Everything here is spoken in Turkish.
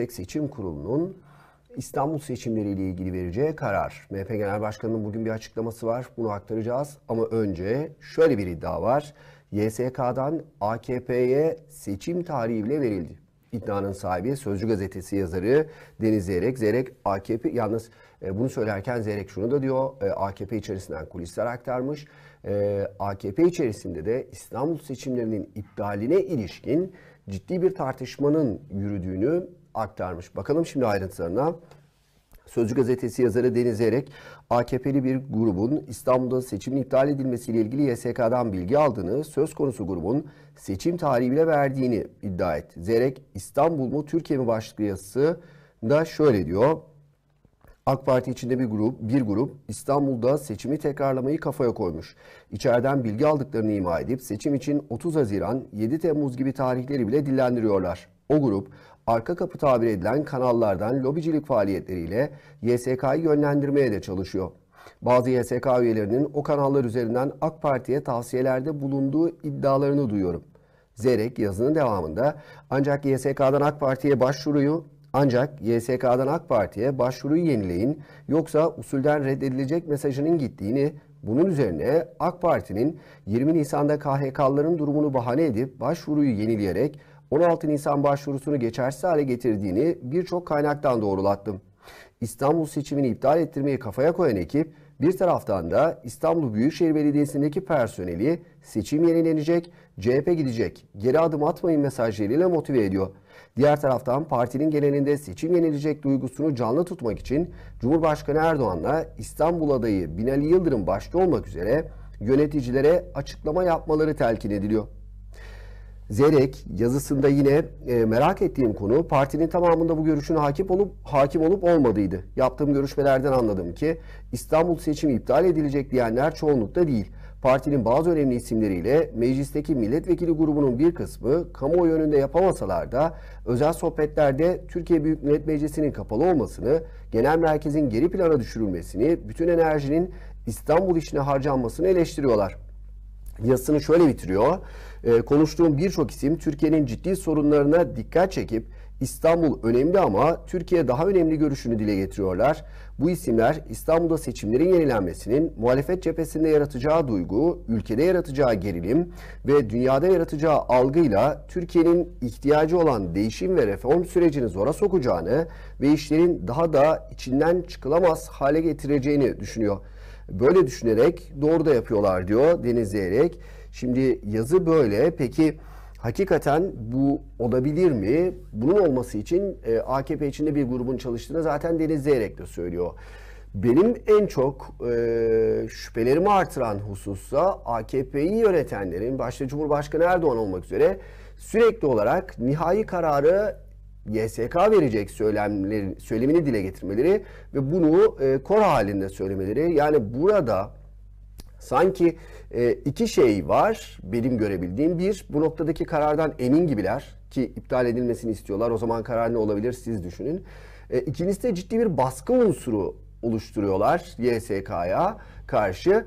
Yüksek Seçim Kurulu'nun İstanbul seçimleriyle ilgili vereceği karar. MHP Genel Başkanı'nın bugün bir açıklaması var. Bunu aktaracağız ama önce şöyle bir iddia var. YSK'dan AKP'ye seçim tarihi bile verildi. İddianın sahibi Sözcü Gazetesi yazarı Deniz Zeyrek. Zeyrek AKP yalnız e, bunu söylerken Zeyrek şunu da diyor. E, AKP içerisinden kulisler aktarmış. E, AKP içerisinde de İstanbul seçimlerinin iptaline ilişkin ciddi bir tartışmanın yürüdüğünü aktarmış. Bakalım şimdi ayrıntılarına. Sözcü gazetesi yazarı Deniz Erek, AKP'li bir grubun İstanbul'da seçimin iptal edilmesiyle ilgili YSK'dan bilgi aldığını, söz konusu grubun seçim tarihi verdiğini iddia etti. Zerek, İstanbul mu Türkiye mi başlıklı yazısı da şöyle diyor. AK Parti içinde bir grup, bir grup İstanbul'da seçimi tekrarlamayı kafaya koymuş. İçeriden bilgi aldıklarını ima edip seçim için 30 Haziran, 7 Temmuz gibi tarihleri bile dillendiriyorlar. O grup arka kapı tabir edilen kanallardan lobicilik faaliyetleriyle YSK'yı yönlendirmeye de çalışıyor. Bazı YSK üyelerinin o kanallar üzerinden AK Parti'ye tavsiyelerde bulunduğu iddialarını duyuyorum. Zerek yazının devamında ancak YSK'dan AK Parti'ye başvuruyu ancak YSK'dan AK Parti'ye başvuruyu yenileyin yoksa usulden reddedilecek mesajının gittiğini bunun üzerine AK Parti'nin 20 Nisan'da KHK'ların durumunu bahane edip başvuruyu yenileyerek 16 Nisan başvurusunu geçersiz hale getirdiğini birçok kaynaktan doğrulattım. İstanbul seçimini iptal ettirmeyi kafaya koyan ekip bir taraftan da İstanbul Büyükşehir Belediyesi'ndeki personeli seçim yenilenecek, CHP gidecek, geri adım atmayın mesajlarıyla motive ediyor. Diğer taraftan partinin genelinde seçim yenilecek duygusunu canlı tutmak için Cumhurbaşkanı Erdoğan'la İstanbul adayı Binali Yıldırım başta olmak üzere yöneticilere açıklama yapmaları telkin ediliyor. Zerek yazısında yine e, merak ettiğim konu partinin tamamında bu görüşün hakim olup hakim olup olmadığıydı. Yaptığım görüşmelerden anladım ki İstanbul seçimi iptal edilecek diyenler çoğunlukta değil. Partinin bazı önemli isimleriyle meclisteki milletvekili grubunun bir kısmı kamuoyu önünde yapamasalar da özel sohbetlerde Türkiye Büyük Millet Meclisi'nin kapalı olmasını, genel merkezin geri plana düşürülmesini, bütün enerjinin İstanbul işine harcanmasını eleştiriyorlar yazısını şöyle bitiriyor. E, konuştuğum birçok isim Türkiye'nin ciddi sorunlarına dikkat çekip İstanbul önemli ama Türkiye daha önemli görüşünü dile getiriyorlar. Bu isimler İstanbul'da seçimlerin yenilenmesinin muhalefet cephesinde yaratacağı duygu, ülkede yaratacağı gerilim ve dünyada yaratacağı algıyla Türkiye'nin ihtiyacı olan değişim ve reform sürecini zora sokacağını ve işlerin daha da içinden çıkılamaz hale getireceğini düşünüyor. Böyle düşünerek doğru da yapıyorlar diyor denizleyerek. Şimdi yazı böyle. Peki hakikaten bu olabilir mi? Bunun olması için e, AKP içinde bir grubun çalıştığını zaten denizleyerek de söylüyor. Benim en çok e, şüphelerimi artıran husussa AKP'yi yönetenlerin, başta Cumhurbaşkanı Erdoğan olmak üzere sürekli olarak nihai kararı YSK verecek söylemleri, söylemini dile getirmeleri ve bunu e, kor halinde söylemeleri. Yani burada sanki e, iki şey var benim görebildiğim. Bir, bu noktadaki karardan emin gibiler ki iptal edilmesini istiyorlar. O zaman karar ne olabilir siz düşünün. E, ikincisi de ciddi bir baskı unsuru oluşturuyorlar YSK'ya karşı.